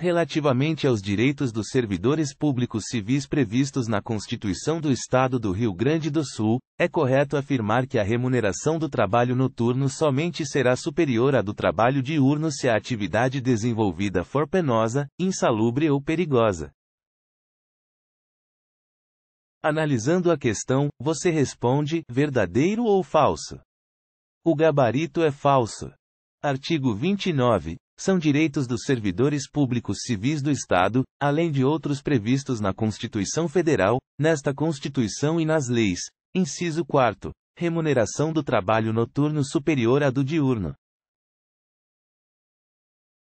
relativamente aos direitos dos servidores públicos civis previstos na Constituição do Estado do Rio Grande do Sul, é correto afirmar que a remuneração do trabalho noturno somente será superior à do trabalho diurno se a atividade desenvolvida for penosa, insalubre ou perigosa. Analisando a questão, você responde: verdadeiro ou falso? O gabarito é falso. Artigo 29 são direitos dos servidores públicos civis do Estado, além de outros previstos na Constituição Federal, nesta Constituição e nas leis. Inciso 4. Remuneração do trabalho noturno superior à do diurno.